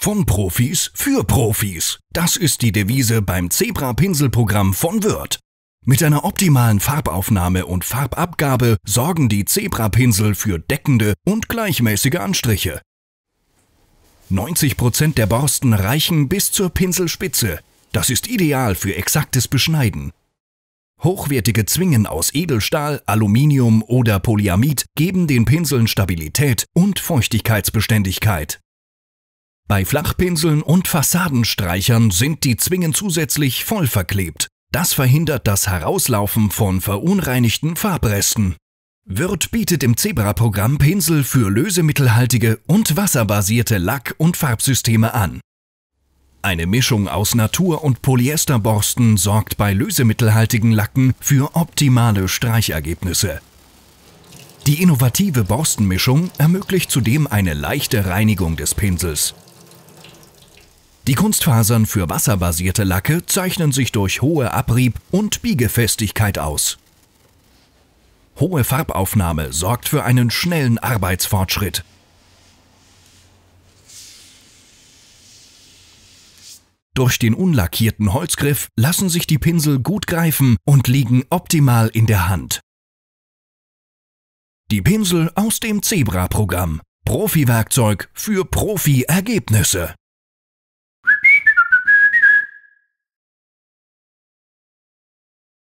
Von Profis für Profis. Das ist die Devise beim Zebra-Pinselprogramm von Wirth. Mit einer optimalen Farbaufnahme und Farbabgabe sorgen die Zebra-Pinsel für deckende und gleichmäßige Anstriche. 90% der Borsten reichen bis zur Pinselspitze. Das ist ideal für exaktes Beschneiden. Hochwertige Zwingen aus Edelstahl, Aluminium oder Polyamid geben den Pinseln Stabilität und Feuchtigkeitsbeständigkeit. Bei Flachpinseln und Fassadenstreichern sind die Zwingen zusätzlich voll verklebt. Das verhindert das Herauslaufen von verunreinigten Farbresten. Wirth bietet im Zebra-Programm Pinsel für lösemittelhaltige und wasserbasierte Lack- und Farbsysteme an. Eine Mischung aus Natur- und Polyesterborsten sorgt bei lösemittelhaltigen Lacken für optimale Streichergebnisse. Die innovative Borstenmischung ermöglicht zudem eine leichte Reinigung des Pinsels. Die Kunstfasern für wasserbasierte Lacke zeichnen sich durch hohe Abrieb- und Biegefestigkeit aus. Hohe Farbaufnahme sorgt für einen schnellen Arbeitsfortschritt. Durch den unlackierten Holzgriff lassen sich die Pinsel gut greifen und liegen optimal in der Hand. Die Pinsel aus dem Zebra-Programm. Profi-Werkzeug für Profi-Ergebnisse.